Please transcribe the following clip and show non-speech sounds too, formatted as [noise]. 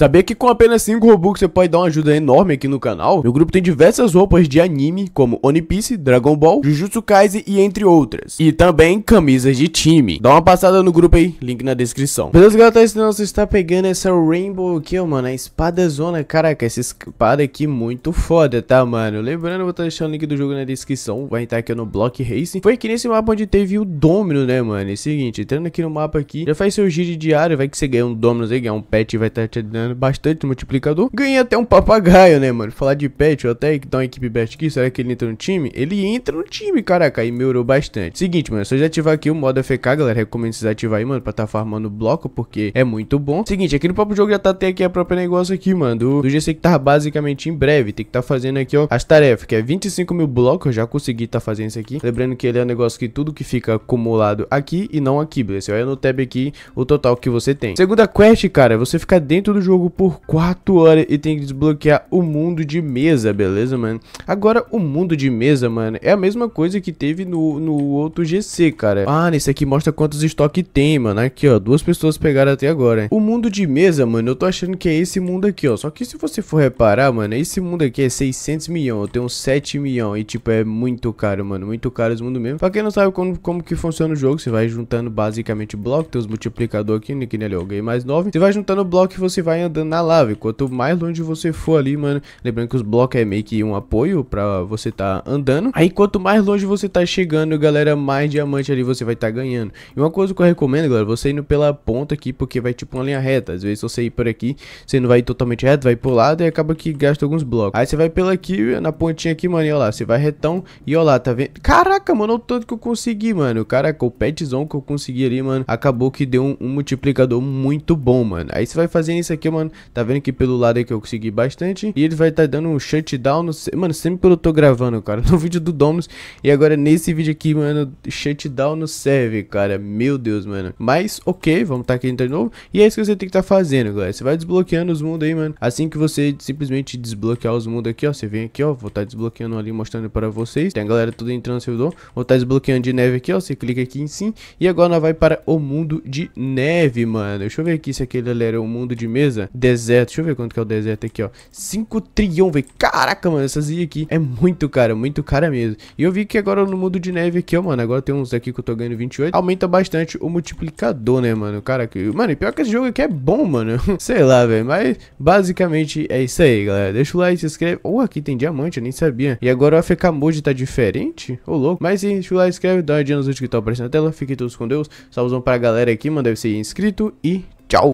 Saber que com apenas 5 Robux você pode dar uma ajuda enorme aqui no canal? Meu grupo tem diversas roupas de anime, como One Piece, Dragon Ball, Jujutsu Kaisen e entre outras. E também camisas de time. Dá uma passada no grupo aí, link na descrição. Beleza, galera? Então você está pegando essa Rainbow aqui, ó, mano, a espada zona. Caraca, essa espada aqui muito foda, tá, mano? Lembrando, eu vou estar deixando o link do jogo na descrição. Vai entrar aqui no Block Racing. Foi aqui nesse mapa onde teve o Domino, né, mano? É o seguinte, entrando aqui no mapa aqui, já faz seu giro diário, vai que você ganha um Domino, você ganha um pet e vai estar tá te dando ganhando bastante no multiplicador. Ganhei até um papagaio, né, mano? Falar de pet, ou até que dá uma equipe best aqui, será que ele entra no time? Ele entra no time, caraca, e melhorou bastante. Seguinte, mano, se eu já ativar aqui o modo FK, galera, recomendo vocês ativar aí, mano, pra tá farmando bloco, porque é muito bom. Seguinte, aqui no próprio jogo já tá até aqui a própria negócio aqui, mano, do, do GC que tá basicamente em breve. Tem que tá fazendo aqui, ó, as tarefas, que é 25 mil blocos, eu já consegui tá fazendo isso aqui. Lembrando que ele é um negócio que tudo que fica acumulado aqui e não aqui, beleza? olha no tab aqui o total que você tem. Segunda quest, cara, é você ficar dentro do jogo jogo por 4 horas e tem que desbloquear o mundo de mesa, beleza, mano? Agora, o mundo de mesa, mano, é a mesma coisa que teve no, no outro GC, cara. Ah, nesse aqui mostra quantos estoque tem, mano. Aqui, ó, duas pessoas pegaram até agora. Hein? O mundo de mesa, mano, eu tô achando que é esse mundo aqui, ó. Só que se você for reparar, mano, esse mundo aqui é 600 milhões, eu tenho 7 milhões. E, tipo, é muito caro, mano, muito caro esse mundo mesmo. Pra quem não sabe como, como que funciona o jogo, você vai juntando basicamente bloco, tem os multiplicador aqui, que nele eu ganhei mais 9. Você vai juntando bloco e você vai andando na lava. E quanto mais longe você for ali, mano, lembrando que os blocos é meio que um apoio pra você tá andando. Aí quanto mais longe você tá chegando, galera, mais diamante ali você vai tá ganhando. E uma coisa que eu recomendo, galera, você indo pela ponta aqui, porque vai tipo uma linha reta. Às vezes você ir por aqui, você não vai totalmente reto, vai pro lado e acaba que gasta alguns blocos. Aí você vai pela aqui, na pontinha aqui, mano, e olha lá, você vai retão e olha lá, tá vendo? Caraca, mano, o tanto que eu consegui, mano. Caraca, o petzão que eu consegui ali, mano, acabou que deu um, um multiplicador muito bom, mano. Aí você vai fazendo isso aqui, mano. Tá vendo que pelo lado aí que eu consegui bastante. E ele vai estar tá dando um shutdown. No... Mano, sempre eu tô gravando, cara. [laughs] No vídeo do Domus. E agora nesse vídeo aqui, mano. Shutdown no serve, cara. Meu Deus, mano. Mas, ok. Vamos tá aqui de novo. E é isso que você tem que tá fazendo, galera. Você vai desbloqueando os mundos aí, mano. Assim que você simplesmente desbloquear os mundos aqui, ó. Você vem aqui, ó. Vou tá desbloqueando ali, mostrando para vocês. Tem a galera tudo entrando no servidor. Vou tá desbloqueando de neve aqui, ó. Você clica aqui em sim. E agora nós vai para o mundo de neve, mano. Deixa eu ver aqui se aquele galera é o mundo de mesa beleza. Deserto, deixa eu ver quanto que é o deserto aqui, ó. 5 trilhão, velho. Caraca, mano, essas ilhas aqui é muito cara, muito cara mesmo. E eu vi que agora no mundo de neve aqui, ó, mano, agora tem uns aqui que eu tô ganhando 28. Aumenta bastante o multiplicador, né, mano? Cara, que... mano, e pior que esse jogo aqui é bom, mano. [laughs] Sei lá, velho, mas basicamente é isso aí, galera. Deixa o like, se inscreve. Ou oh, aqui tem diamante, eu nem sabia. E agora o AFK Mode tá diferente? Ô, oh, louco. Mas sim, deixa o like, se inscreve, dá uma dica nos vídeos que estão aparecendo na tela. Fiquem todos com Deus. Salvozão pra galera aqui, mano, deve ser inscrito e